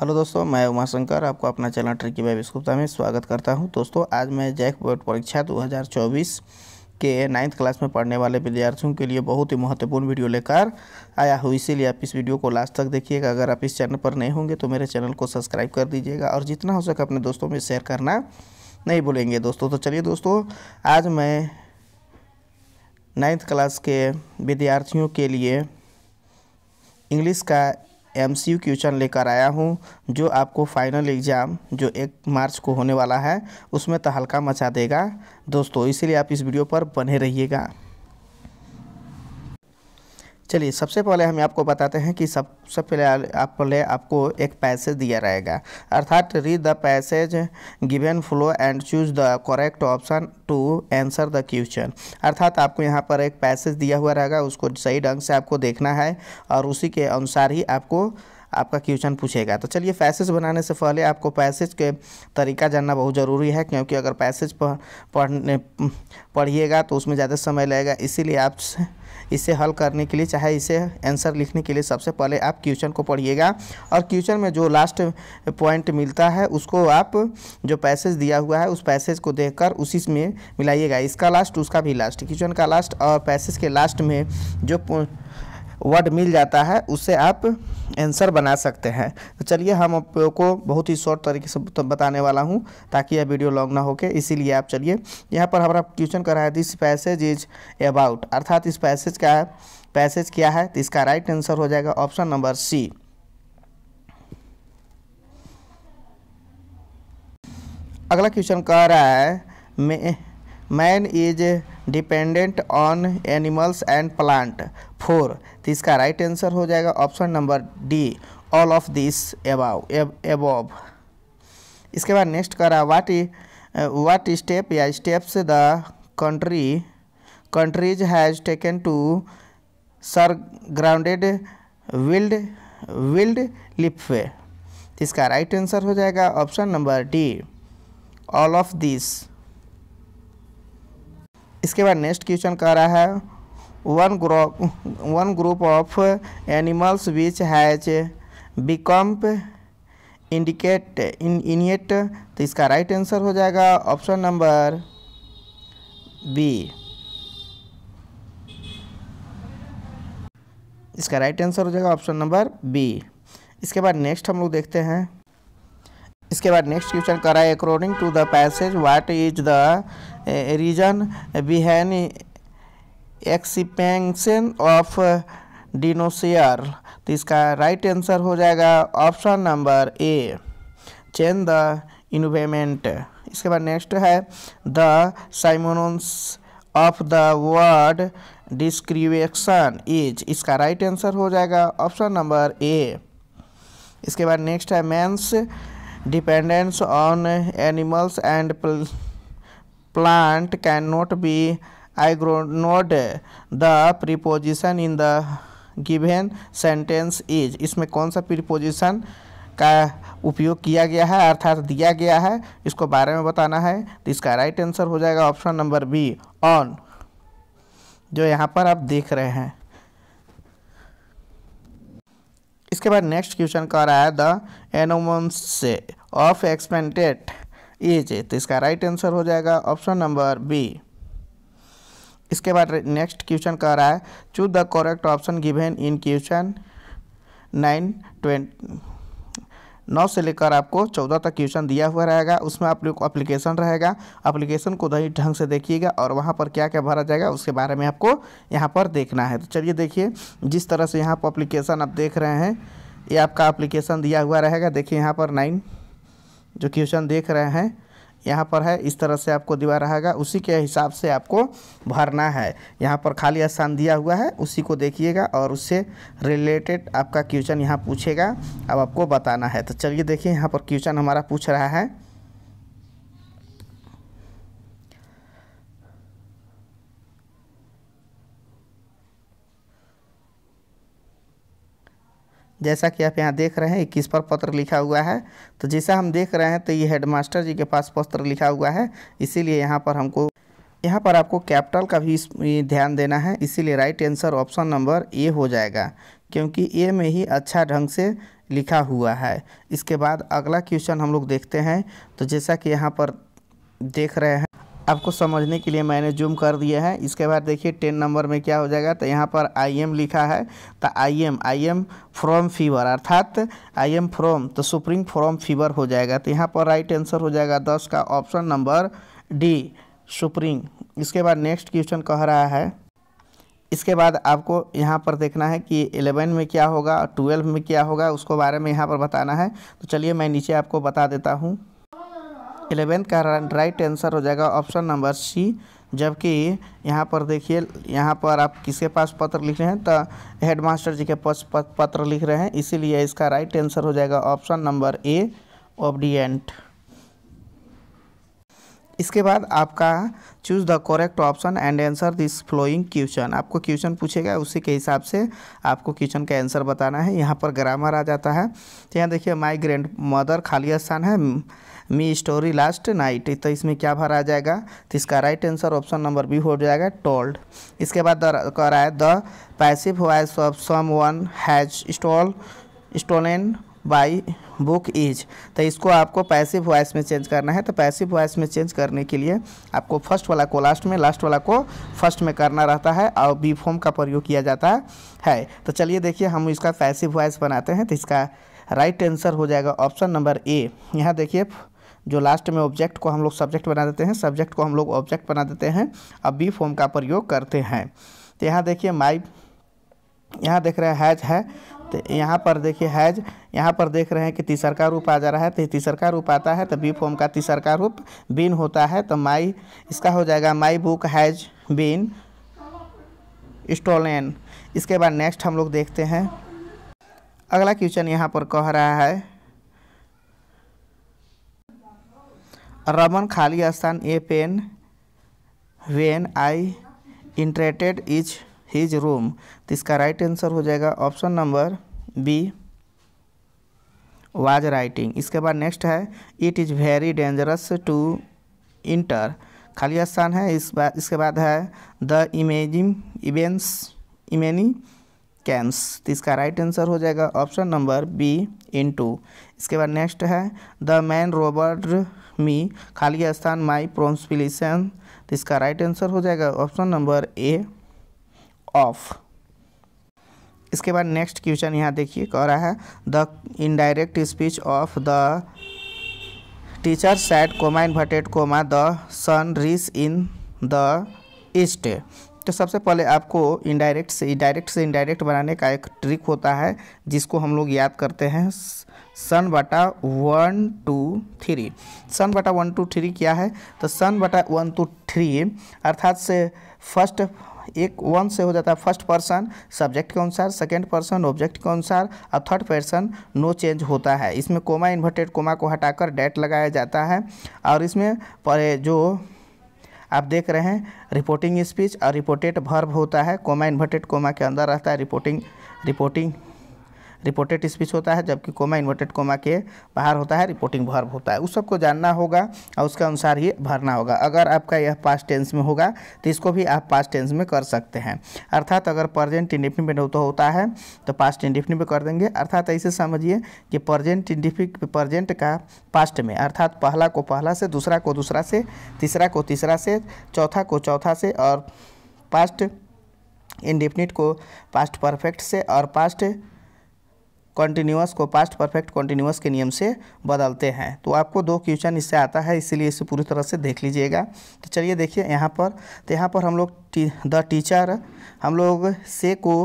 Hello दोस्तों मैं उमाशंकर आपको अपना चैनल ट्रिकी बाई विस्कुप्ता में स्वागत करता हूं दोस्तों आज मैं जैक बोर्ड परीक्षा 2024 के नाइन्थ क्लास में पढ़ने वाले विद्यार्थियों के लिए बहुत ही महत्वपूर्ण वीडियो लेकर आया हूँ इसीलिए आप इस वीडियो को लास्ट तक देखिएगा अगर आप इस चैनल पर नहीं होंगे तो मेरे चैनल को सब्सक्राइब कर दीजिएगा और जितना हो सके अपने दोस्तों में शेयर करना नहीं भूलेंगे दोस्तों तो चलिए दोस्तों आज मैं नाइन्थ क्लास के विद्यार्थियों के लिए इंग्लिश का यू क्वेश्चन लेकर आया हूँ जो आपको फाइनल एग्ज़ाम जो एक मार्च को होने वाला है उसमें तहलका तो मचा देगा दोस्तों इसीलिए आप इस वीडियो पर बने रहिएगा चलिए सबसे पहले हम आपको बताते हैं कि सबसे पहले आप पहले आपको एक पैसेज दिया रहेगा अर्थात read the passage given below and choose the correct option to answer the question अर्थात आपको यहाँ पर एक पैसेज दिया हुआ रहेगा उसको सही ढंग से आपको देखना है और उसी के अनुसार ही आपको आपका क्वेश्चन पूछेगा तो चलिए पैसेज बनाने से पहले आपको पैसेज के तरीका जानना बहुत ज़रूरी है क्योंकि अगर पैसेज पढ़ने पढ़िएगा तो उसमें ज़्यादा समय लगेगा इसीलिए आप इसे हल करने के लिए चाहे इसे आंसर लिखने के लिए सबसे पहले आप क्वेश्चन को पढ़िएगा और क्वेश्चन में जो लास्ट पॉइंट मिलता है उसको आप जो पैसेज दिया हुआ है उस पैसेज को कर उसी में मिलाइएगा इसका लास्ट उसका भी लास्ट क्वेश्चन का लास्ट और पैसेज के लास्ट में जो वर्ड मिल जाता है उसे आप आंसर बना सकते हैं तो चलिए हम आपको बहुत ही शॉर्ट तरीके से बताने वाला हूँ ताकि यह वीडियो लॉन्ग ना होके इसीलिए आप चलिए यहाँ पर हमारा क्वेश्चन कर रहा है दिस पैसेज इज अबाउट अर्थात इस पैसेज का पैसेज क्या है तो इसका राइट आंसर हो जाएगा ऑप्शन नंबर सी अगला क्वेश्चन कह रहा है man is dependent on animals and plant for तो इसका राइट आंसर हो जाएगा option number D all of this above above इसके बाद नेक्स्ट कर रहा वाट वाट स्टेप या steps the country countries has taken to sir grounded wild wild लिपवे इसका राइट आंसर हो जाएगा option number D all of this इसके बाद नेक्स्ट क्वेश्चन कह रहा है one group one group of animals which has become indicate in इनिएट तो इसका राइट आंसर हो जाएगा ऑप्शन नंबर बी इसका राइट आंसर हो जाएगा ऑप्शन नंबर बी इसके बाद नेक्स्ट हम लोग देखते हैं इसके बाद नेक्स्ट क्वेश्चन कराए according to the passage what is the reason behind एक्सीपेंशन ऑफ डिनोसियर तो इसका राइट right आंसर हो जाएगा option number A change the environment इसके बाद नेक्स्ट है the synonyms of the word डिस्क्रिवेक्शन इज इसका राइट right आंसर हो जाएगा ऑप्शन नंबर ए इसके बाद नेक्स्ट है man's dependence on animals and plant can not be I note eh, the preposition in the given sentence is इसमें कौन सा प्रीपोजिशन का उपयोग किया गया है अर्थात दिया गया है इसको बारे में बताना है तो इसका राइट आंसर हो जाएगा ऑप्शन नंबर बी ऑन जो यहाँ पर आप देख रहे हैं इसके बाद नेक्स्ट क्वेश्चन का रहा है द एनोमस ऑफ एक्सपेंटेड इज तो इसका राइट आंसर हो जाएगा ऑप्शन नंबर बी इसके बाद नेक्स्ट क्वेश्चन कह रहा है choose the correct option given in question nine twenty नौ से लेकर आपको चौदह तक क्वेश्चन दिया हुआ रहेगा उसमें आप लोग अप्लीकेशन रहेगा अप्लीकेशन को दही ढंग से देखिएगा और वहाँ पर क्या क्या भरा जाएगा उसके बारे में आपको यहाँ पर देखना है तो चलिए देखिए जिस तरह से यहाँ पर अप्लीकेशन आप देख रहे हैं ये आपका अप्लीकेशन दिया हुआ रहेगा देखिए यहाँ पर नाइन जो क्वेश्चन देख रहे हैं यहाँ पर है इस तरह से आपको दीवार रहेगा उसी के हिसाब से आपको भरना है यहाँ पर खाली स्थान दिया हुआ है उसी को देखिएगा और उससे रिलेटेड आपका क्वेश्चन यहाँ पूछेगा अब आपको बताना है तो चलिए देखिए यहाँ पर क्वेश्चन हमारा पूछ रहा है जैसा कि आप यहाँ देख रहे हैं इक्कीस पर पत्र लिखा हुआ है तो जैसा हम देख रहे हैं तो ये हेडमास्टर जी के पास पत्र लिखा हुआ है इसीलिए यहाँ पर हमको यहाँ पर आपको कैपिटल का भी ध्यान देना है इसीलिए right answer option number A हो जाएगा क्योंकि ए में ही अच्छा ढंग से लिखा हुआ है इसके बाद अगला क्वेश्चन हम लोग देखते हैं तो जैसा कि यहाँ पर देख रहे हैं आपको समझने के लिए मैंने जूम कर दिया है इसके बाद देखिए टेन नंबर में क्या हो जाएगा तो यहाँ पर आई एम लिखा है तो I am I am from fever अर्थात आई एम फ्रॉम तो सुप्रीम फ्रॉम फीवर हो जाएगा तो यहाँ पर राइट आंसर हो जाएगा दस का ऑप्शन नंबर डी सुप्रीम इसके बाद नेक्स्ट क्वेश्चन कह रहा है इसके बाद आपको यहाँ पर देखना है कि एलेवन में क्या होगा ट्वेल्व में क्या होगा उसको बारे में यहाँ पर बताना है तो चलिए मैं नीचे आपको बता देता हूँ एलेवेंथ का राइट आंसर हो जाएगा ऑप्शन नंबर सी जबकि यहाँ पर देखिए यहाँ पर आप किसके पास पत्र लिख रहे हैं तो हेडमास्टर जी के पास पत्र लिख रहे हैं इसीलिए इसका राइट आंसर हो जाएगा ऑप्शन नंबर ए ओबडियंट इसके बाद आपका choose the correct option and answer this following question आपको क्वेश्चन पूछेगा उसी के हिसाब से आपको क्वेश्चन का आंसर बताना है यहाँ पर ग्रामर आ जाता है तो यहाँ देखिए माई ग्रैंड मदर खाली स्थान है मी स्टोरी लास्ट नाइट तो इसमें क्या आ जाएगा तो इसका right answer option number B हो जाएगा टोल्ड इसके बाद कराया the passive voice of someone has stole stolen by book is तो इसको आपको पैसिव वॉइस में चेंज करना है तो पैसिव वॉइस में चेंज करने के लिए आपको फर्स्ट वाला को लास्ट में लास्ट वाला को फर्स्ट में करना रहता है और बी फॉर्म का प्रयोग किया जाता है, तो चलिए देखिए हम इसका पैसिव वॉइस बनाते हैं तो इसका राइट आंसर हो जाएगा ऑप्शन नंबर ए यहाँ देखिए जो लास्ट में ऑब्जेक्ट को हम लोग सब्जेक्ट बना देते हैं सब्जेक्ट को हम लोग ऑब्जेक्ट बना देते हैं अब बी फॉर्म का प्रयोग करते हैं तो यहाँ देखिए माई यहाँ देख रहे हैंज है तो यहाँ पर देखिए हैज यहाँ पर देख रहे हैं कि तीसर का रूप आ जा रहा है तो तीसर का रूप आता है तो बी फॉर्म का तीसर का रूप बीन होता है तो माई इसका हो जाएगा my book has been stolen इसके बाद नेक्स्ट हम लोग देखते हैं अगला क्वेश्चन यहाँ पर कह रहा है रमन खाली स्थान a pen when I entered is his room तो इसका राइट आंसर हो जाएगा option number B was writing इसके बाद नेक्स्ट है it is very dangerous to enter खाली स्थान है इस बात इसके बाद है द इमेजिंग इवेंट्स इमेनी कैंस तो इसका राइट आंसर हो जाएगा option number B into इसके बाद नेक्स्ट है द मैन रोबर्ट मी खाली स्थान माई प्रोन्सपिलेशन तो इसका राइट आंसर हो जाएगा ऑप्शन नंबर ए ऑफ इसके बाद नेक्स्ट क्वेश्चन यहाँ देखिए कह रहा है the indirect speech of the teacher said comma inverted comma the sun rise in the east तो सबसे पहले आपको इनडायरेक्ट से डायरेक्ट से इनडायरेक्ट बनाने का एक ट्रिक होता है जिसको हम लोग याद करते हैं सन बटा वन टू थ्री सन बटा वन टू थ्री क्या है तो सन बटा वन टू थ्री अर्थात से फर्स्ट एक वन से हो जाता है फर्स्ट पर्सन सब्जेक्ट के अनुसार सेकेंड पर्सन ऑब्जेक्ट के अनुसार और थर्ड पर्सन नो चेंज होता है इसमें कोमा इन्वर्टेड कोमा को हटाकर डैट लगाया जाता है और इसमें पर जो आप देख रहे हैं रिपोर्टिंग स्पीच और रिपोर्टेड भर्व होता है कोमा इन्वर्टेड कोमा के अंदर रहता है रिपोर्टिंग रिपोर्टिंग रिपोर्टेड स्पीच होता है जबकि कोमा इन्वर्टेड कोमा के बाहर होता है रिपोर्टिंग भर्व होता है उस सबको जानना होगा और उसके अनुसार ही भरना होगा अगर आपका यह पास्ट टेंस में होगा तो इसको भी आप पास्ट टेंस में कर सकते हैं अर्थात अगर प्रजेंट में तो होता है तो पास्ट इंडिफिनिट में कर देंगे अर्थात ऐसे समझिए कि प्रजेंट इंडिफिक प्रजेंट का पास्ट में अर्थात पहला को पहला से दूसरा को दूसरा से तीसरा को तीसरा से चौथा को चौथा से और पास्ट इंडिफिनिट को पास्ट परफेक्ट से और पास्ट कंटिन्यूस को पास्ट परफेक्ट कंटिन्यूस के नियम से बदलते हैं तो आपको दो क्वेश्चन इससे आता है इसीलिए इसे पूरी तरह से देख लीजिएगा तो चलिए देखिए यहाँ पर तो यहाँ पर हम लोग टी, द टीचर हम लोग से को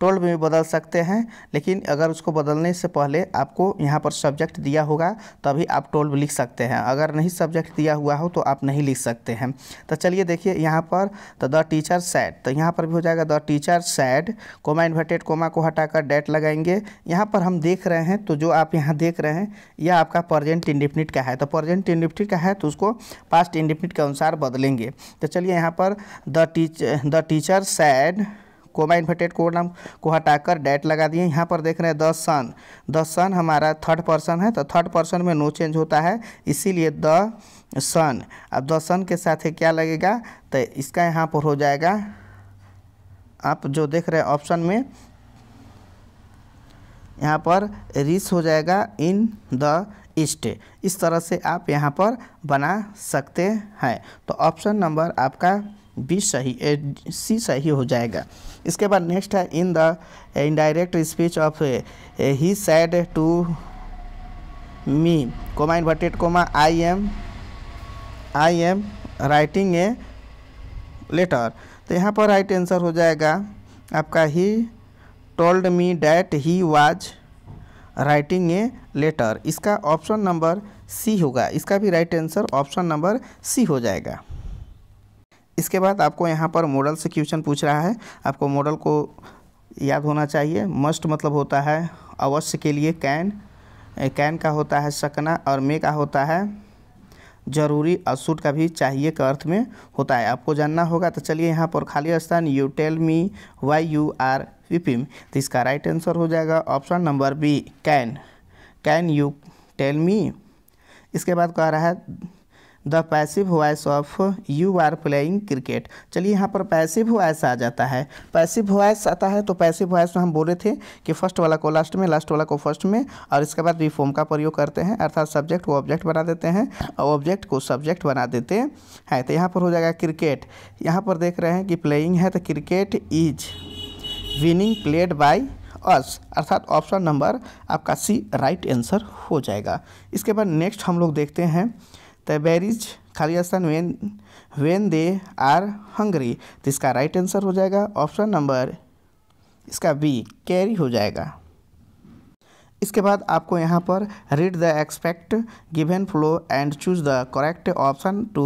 ट्वेल्व में भी बदल सकते हैं लेकिन अगर उसको बदलने से पहले आपको यहाँ पर सब्जेक्ट दिया होगा तभी आप ट्वेल्व लिख सकते हैं अगर नहीं सब्जेक्ट दिया हुआ हो तो आप नहीं लिख सकते हैं तो चलिए देखिए यहाँ पर तो द टीचर सैड तो यहाँ पर भी हो जाएगा the teacher said comma inverted comma को हटाकर डेट लगाएंगे यहाँ पर हम देख रहे हैं तो जो आप यहाँ देख रहे हैं यह आपका प्रजेंट इंडिफिनिट का है तो प्रजेंट इंडिफिनिट का है तो उसको पास्ट इंडिफिनिट के अनुसार बदलेंगे तो चलिए यहाँ पर the teach the teacher said comma inverted column को हटाकर डैट लगा दिए यहाँ पर देख रहे हैं द सन द सन हमारा थर्ड पर्सन है तो थर्ड पर्सन में नो चेंज होता है इसीलिए द सन अब द सन के साथ क्या लगेगा तो इसका यहाँ पर हो जाएगा आप जो देख रहे हैं ऑप्शन में यहाँ पर रिस हो जाएगा इन द ईस्ट इस तरह से आप यहाँ पर बना सकते हैं तो ऑप्शन नंबर आपका बी सही ए, सी सही हो जाएगा इसके बाद नेक्स्ट है in the indirect speech of he said to me comma inverted comma I am I am writing a letter तो यहाँ पर राइट आंसर हो जाएगा आपका he told me that he was writing a letter इसका option number C होगा इसका भी right answer option number C हो जाएगा इसके बाद आपको यहाँ पर मॉडल से क्वेश्चन पूछ रहा है आपको मॉडल को याद होना चाहिए मस्ट मतलब होता है अवश्य के लिए कैन कैन का होता है सकना और मे का होता है जरूरी और सूट का भी चाहिए के अर्थ में होता है आपको जानना होगा तो चलिए यहाँ पर खाली स्थान you tell me why you are weeping तो इसका राइट आंसर हो जाएगा option number B can can you tell me इसके बाद कह रहा है the passive voice of you are playing cricket चलिए यहाँ पर पैसिव वॉयस आ जाता है पैसिव वॉयस आता है तो पैसिव वॉयस में हम बोले थे कि फर्स्ट वाला को लास्ट में लास्ट वाला को फर्स्ट में और इसके बाद रिफॉर्म का प्रयोग करते हैं अर्थात सब्जेक्ट को ऑब्जेक्ट बना देते हैं और ऑब्जेक्ट को सब्जेक्ट बना देते हैं तो यहाँ पर हो जाएगा क्रिकेट यहाँ पर देख रहे हैं कि प्लेइंग है तो cricket is being played by us अर्थात ऑप्शन नंबर आपका सी राइट आंसर हो जाएगा इसके बाद नेक्स्ट हम लोग देखते हैं वेर इज खाली स्थान when when they are hungry तो इसका राइट आंसर हो जाएगा ऑप्शन नंबर इसका बी कैरी हो जाएगा इसके बाद आपको यहाँ पर read the excerpt given below and choose the correct option to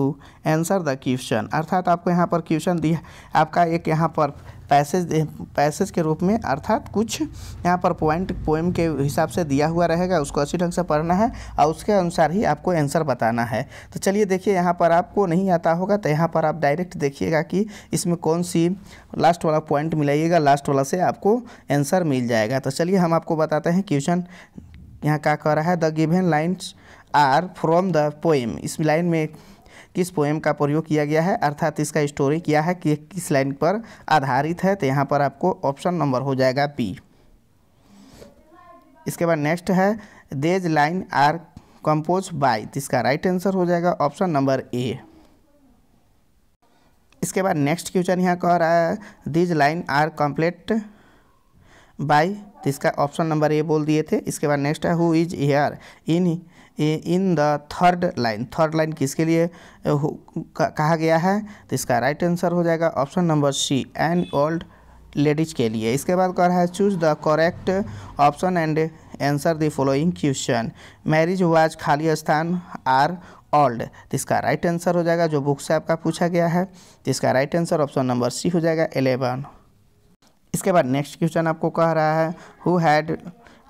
answer the question अर्थात आपको यहाँ पर क्वेश्चन दिया आपका एक यहाँ पर पैसेज पैसेज के रूप में अर्थात कुछ यहाँ पर पॉइंट पोएम के हिसाब से दिया हुआ रहेगा उसको अच्छी ढंग से पढ़ना है और उसके अनुसार ही आपको आंसर बताना है तो चलिए देखिए यहाँ पर आपको नहीं आता होगा तो यहाँ पर आप डायरेक्ट देखिएगा कि इसमें कौन सी लास्ट वाला पॉइंट मिलाइएगा लास्ट वाला से आपको आंसर मिल जाएगा तो चलिए हम आपको बताते हैं क्वेश्चन यहाँ क्या कह रहा है the given lines are from the poem इस लाइन में किस पोएम का प्रयोग किया गया है अर्थात इसका स्टोरी क्या है कि किस लाइन पर आधारित है तो यहाँ पर आपको ऑप्शन नंबर हो जाएगा पी इसके बाद नेक्स्ट है these line are compose by इसका राइट आंसर हो जाएगा ऑप्शन नंबर ए इसके बाद नेक्स्ट क्वेश्चन यहाँ कह रहा है these line are complete by इसका ऑप्शन नंबर ए बोल दिए थे इसके बाद नेक्स्ट है who is here in in the third line third line किसके लिए कहा गया है तो इसका राइट आंसर हो जाएगा option number C and old ladies के लिए इसके बाद कह रहा है choose the correct option and answer the following question marriage was खाली स्थान आर ओल्ड तो इसका राइट आंसर हो जाएगा जो बुक से आपका पूछा गया है तो इसका right answer option number C हो जाएगा एलेवन इसके बाद नेक्स्ट क्वेश्चन आपको कह रहा है who had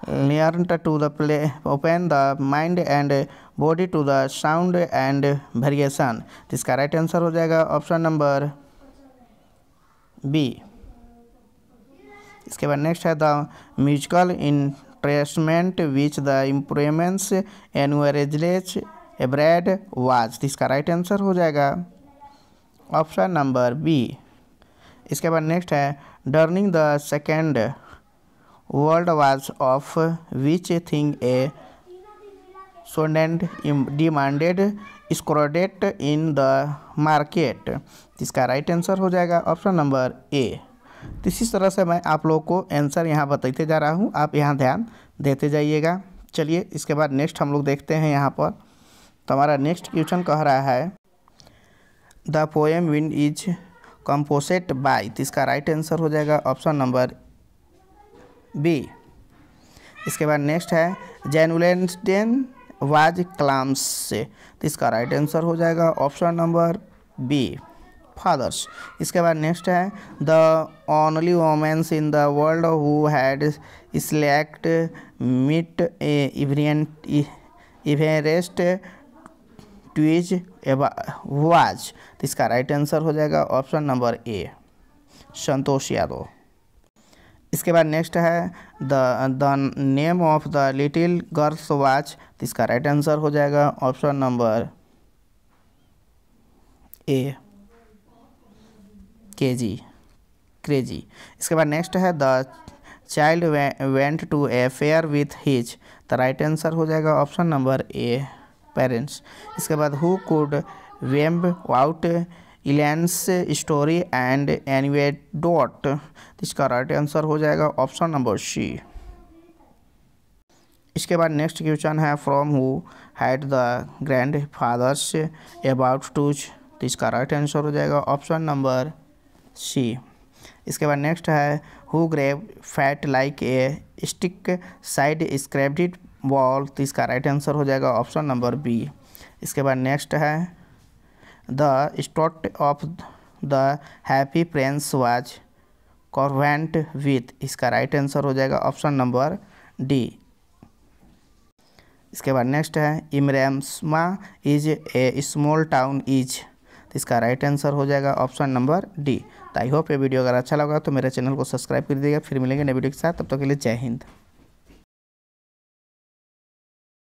learned to the play, open the mind and body to the sound and variation. इसका राइट आंसर हो जाएगा ऑप्शन नंबर बी इसके बाद नेक्स्ट है the musical instruments which the improvements एनुअरेजलेज एब्रेड वाज इसका राइट आंसर हो जाएगा ऑप्शन नंबर बी इसके बाद नेक्स्ट है during the second world war of which thing a sonant demanded स्क्रोडेट इन द मार्केट इसका राइट आंसर हो जाएगा ऑप्शन नंबर ए तो इसी तरह से मैं आप लोगों को आंसर यहाँ बताते जा रहा हूँ आप यहाँ ध्यान देते जाइएगा चलिए इसके बाद नेक्स्ट हम लोग देखते हैं यहाँ पर तो हमारा नेक्स्ट क्वेश्चन कह रहा है the poem win is composed by इसका राइट आंसर हो जाएगा ऑप्शन नंबर बी इसके बाद नेक्स्ट है जेनुलेंटेन वाज क्लाम्स से तो इसका राइट आंसर हो जाएगा ऑप्शन नंबर बी फादर्स इसके बाद नेक्स्ट है the only womens in the world who had select meet event Everest twice was तो इसका राइट आंसर हो जाएगा option number A Santosh Yadav इसके बाद नेक्स्ट है the the name of the little girls watch इसका राइट आंसर हो जाएगा ऑप्शन नंबर ए के जी क्रेजी इसके बाद नेक्स्ट है the child went to a fair with his the right answer हो जाएगा ऑप्शन नंबर ए पेरेंट्स इसके बाद हु कुड वेम्ब out illness story and anyway dot इसका राइट आंसर हो जाएगा ऑप्शन नंबर सी इसके बाद नेक्स्ट क्वेश्चन है from who had the grand fathers about to तो इसका राइट आंसर हो जाएगा ऑप्शन नंबर सी इसके बाद नेक्स्ट है who grave fat like a stick side scrapped wall तो इसका राइट आंसर हो जाएगा ऑप्शन नंबर बी इसके बाद नेक्स्ट है The story of the happy prince was convent with इसका राइट right आंसर हो जाएगा ऑप्शन नंबर डी इसके बाद नेक्स्ट है इमरेम्समा is a small town is इसका राइट right आंसर हो जाएगा ऑप्शन नंबर डी तो आई होप ये वीडियो अगर अच्छा लगा तो मेरे चैनल को सब्सक्राइब कर दीजिएगा फिर मिलेंगे नए वीडियो के साथ तब तक तो के लिए जय हिंद